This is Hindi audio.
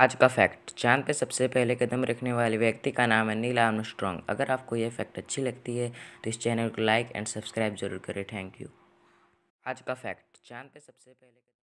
आज का फैक्ट चांद पे सबसे पहले कदम रखने वाले व्यक्ति का नाम है नील स्ट्रॉन्ग अगर आपको यह फैक्ट अच्छी लगती है तो इस चैनल को लाइक एंड सब्सक्राइब जरूर करें थैंक यू आज का फैक्ट चांद पे सबसे पहले